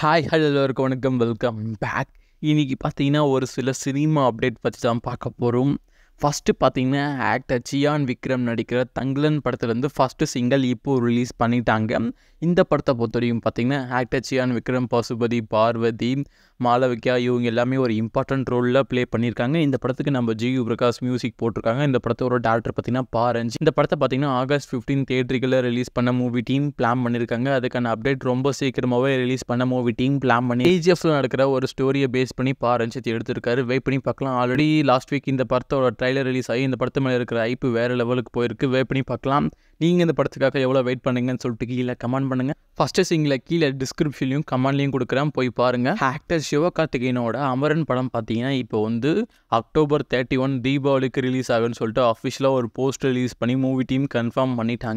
hi ஹலோருக்கு வணக்கம் welcome back இன்றைக்கி பார்த்தீங்கன்னா ஒரு சில சினிமா அப்டேட் பற்றி தான் பார்க்க போகிறோம் ஃபஸ்ட்டு பார்த்தீங்கன்னா ஆக்டர் சியான் விக்ரம் நடிக்கிற தங்குலன் படத்துலேருந்து ஃபஸ்ட்டு சிங்கிள் இப்போது ரிலீஸ் பண்ணிட்டாங்க இந்த படத்தை பொறுத்த வரைக்கும் பார்த்தீங்கன்னா ஆக்டர் சியான் விக்ரம் பசுபதி பார்வதி மாளவிகா இவங்க எல்லாமே ஒரு இம்பார்ட்டன்ட் ரோலில் ப்ளே பண்ணியிருக்காங்க இந்த படத்துக்கு நம்ம ஜி யு பிரகாஷ் மியூசிக் போட்டிருக்காங்க இந்த படத்தோட டேரக்டர் பார்த்தீங்கன்னா பாரஞ்சு இந்த படத்தை பார்த்தீங்கன்னா ஆகஸ்ட் ஃபிஃப்டீன் தேட்டரிக்கில் ரிலீஸ் பண்ண மூவி டீம் பிளான் பண்ணியிருக்காங்க அதுக்கான அப்டேட் ரொம்ப சீக்கிரமாகவே ரிலீஸ் பண்ண மூவி டீம் பிளான் பண்ணி ஏஜிஎஃப்ல நடக்கிற ஒரு ஸ்டோரியை பேஸ் பண்ணி பாரஞ்ச் எடுத்திருக்காரு வெயிட் பண்ணி பார்க்கலாம் ஆல்ரெடி லாஸ்ட் வீக் இந்த படத்தோட ட்ரைலர் ரிலீஸ் ஆகி இந்த படத்து மேலே இருக்கிற ஐப்பு வேறு லெவலுக்கு போயிருக்கு வெயிட் பார்க்கலாம் நீங்கள் இந்த படத்துக்காக எவ்வளோ வெயிட் பண்ணுங்கன்னு சொல்லிட்டு கீழே கமெண்ட் பண்ணுங்கள் ஃபஸ்ட்டு சிங்கில் கீழே டிஸ்கிரிப்ஷன்லையும் கமெண்ட்லையும் கொடுக்குறேன் போய் பாருங்கள் ஆக்டர் சிவகார்த்திகேயனோட அமரன் படம் பார்த்தீங்கன்னா இப்போ வந்து அக்டோபர் தேர்ட்டி ஒன் தீபாவளிக்கு ரிலீஸ் ஆகுன்னு சொல்லிட்டு அஃபிஷியலாக ஒரு போஸ்ட் ரிலீஸ் பண்ணி மூவி டீம் கன்ஃபார்ம் பண்ணிட்டாங்க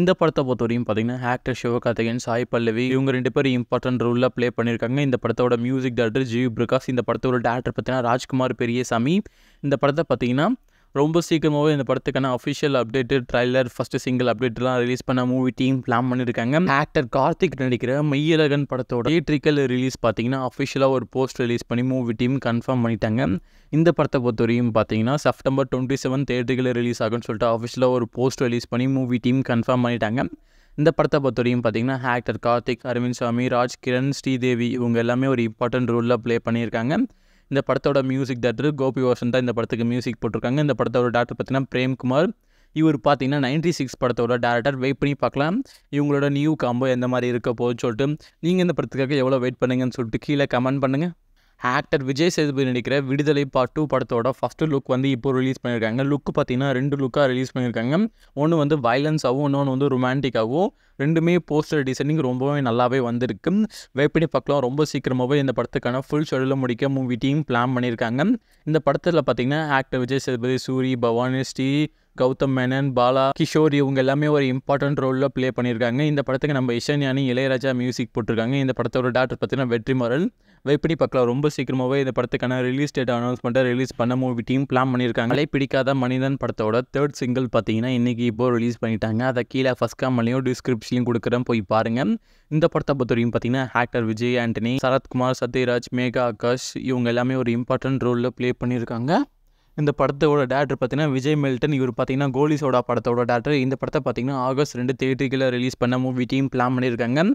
இந்த படத்தை பொறுத்த வரையும் பார்த்தீங்கன்னா ஆக்டர் சிவகார்த்திகேயன் சாய் பல்லவி இவங்க ரெண்டு பேரும் இம்பார்ட்டன்ட் ரோலில் ப்ளே பண்ணியிருக்காங்க இந்த படத்தோட மியூசிக் டேரக்டர் ஜிவி பிரகாஷ் இந்த படத்தோட டேரக்டர் பார்த்தீங்கன்னா ராஜ்குமார் பெரியசாமி இந்த படத்தை பார்த்தீங்கன்னா ரொம்ப சீக்கிரமாகவே இந்த படத்துக்கான official update trailer first single அப்டேட்லாம் ரிலீஸ் பண்ண மூவி டீம் பிளான் பண்ணியிருக்காங்க ஆக்டர் கார்த்திக் நடிக்கிற மையழகன் படத்தோட தியேட்ரிக்கல் ரிலீஸ் பார்த்தீங்கன்னா அஃபிஷியலாக ஒரு போஸ்ட் ரிலீஸ் பண்ணி மூவி டீம் கன்ஃபார்ம் பண்ணிட்டாங்க இந்த படத்தை பொறுத்தவரையும் பார்த்தீங்கன்னா செப்டம்பர் டுவெண்ட்டி செவன் தேட்டரிக்கில் ரிலீஸ் ஆகும்னு சொல்லிட்டு அஃபிஷியலாக ஒரு போஸ்ட் ரிலீஸ் பண்ணி மூவி டீம் கன்ஃபார்ம் பண்ணிட்டாங்க இந்த படத்தை பொறுத்தவரையும் பார்த்தீங்கன்னா ஆக்டர் கார்த்திக் அரவிந்த் சாமி ராஜ் கிரண் ஸ்ரீதேவி இவங்க எல்லாமே ஒரு இம்பார்ட்டன்ட் ரோலில் ப்ளே பண்ணியிருக்காங்க இந்த படத்தோட மியூசிக் டேரக்டர் கோபி வாசன் தான் இந்த படத்துக்கு மியூசிக் போட்டிருக்காங்க இந்த படத்தோட டேரக்டர் பார்த்தீங்கன்னா பிரேம்குமார் இவர் பார்த்தீங்கன்னா நைன்டி சிக்ஸ் படத்தோட டேரக்டர் வெயிட் பண்ணி பார்க்கலாம் இவங்களோட நியூ காம்போ எந்த மாதிரி இருக்க போகுதுன்னு சொல்லிட்டு நீங்கள் இந்த படத்துக்காக எவ்வளோ வெயிட் பண்ணுங்கன்னு சொல்லிட்டு கீழே கமெண்ட் பண்ணுங்கள் ஆக்டர் விஜய் சேதுபதி நடிக்கிற விடுதலை பார்ட் டூ படத்தோட ஃபஸ்ட்டு லுக் வந்து இப்போ ரிலீஸ் பண்ணியிருக்காங்க லுக் பார்த்தீங்கன்னா ரெண்டு லுக்காக ரிலீஸ் பண்ணியிருக்காங்க ஒன்று வந்து வயலன்ஸாகவும் இன்னொன்று வந்து ரொமான்டிக்காகவும் ரெண்டுமே போஸ்டர் டிசைனிங் ரொம்பவே நல்லாவே வந்திருக்கு வேப்பினி பக்கம் ரொம்ப சீக்கிரமாகவே இந்த படத்துக்கான ஃபுல் ஷெடியூலை முடிக்க மூவி டீம் பிளான் பண்ணியிருக்காங்க இந்த படத்தில் பார்த்திங்கன்னா ஆக்டர் விஜய் சேதுபதி சூரி பவானி ஸ்ரீ கௌதம் மேனன் பாலா கிஷோர் இவங்க எல்லாமே ஒரு இம்பார்ட்டன்ட் ரோலில் ப்ளே பண்ணியிருக்காங்க இந்த படத்துக்கு நம்ம இசன்யானி இளையராஜா மியூசிக் போட்டிருக்காங்க இந்த படத்தோட டேரக்டர் பார்த்தீங்கன்னா வெற்றி மரல் வெப்படி பார்க்கலாம் ரொம்ப சீக்கிரமாகவே இந்த படத்துக்கான ரிலீஸ் டேட் அனௌன்ஸ்மெண்ட்டை ரிலீஸ் பண்ண மூவி டீம் பிளான் பண்ணியிருக்காங்க அலை பிடிக்காத மனிதன் படத்தோட தேர்ட் சிங்கிள் பார்த்தீங்கன்னா இன்றைக்கி இப்போ ரிலீஸ் பண்ணிட்டாங்க அதை கீழே ஃபஸ்ட் காமலையும் டிஸ்கிரிப்ஷனையும் கொடுக்குறேன் போய் பாருங்கள் இந்த படத்தை பொறுத்த வரைக்கும் பார்த்தீங்கன்னா ஆக்டர் விஜய் ஆண்டனி சரத்குமார் சத்யராஜ் மேகா ஆகாஷ் இவங்க எல்லாமே ஒரு இம்பார்ட்டன்ட் ரோலில் ப்ளே பண்ணியிருக்காங்க இந்த படத்தோட டேரக்டர் பார்த்தீங்கன்னா விஜய் மெல்டன் இவர் பார்த்தீங்கன்னா கோலி சோடா படத்தோட டேரக்டர் இந்த படத்தை பார்த்தீங்கன்னா ஆகஸ்ட் ரெண்டு தேட்டரிக்கில் ரிலீஸ் பண்ண மூவி டீம் பிளான் பண்ணியிருக்காங்க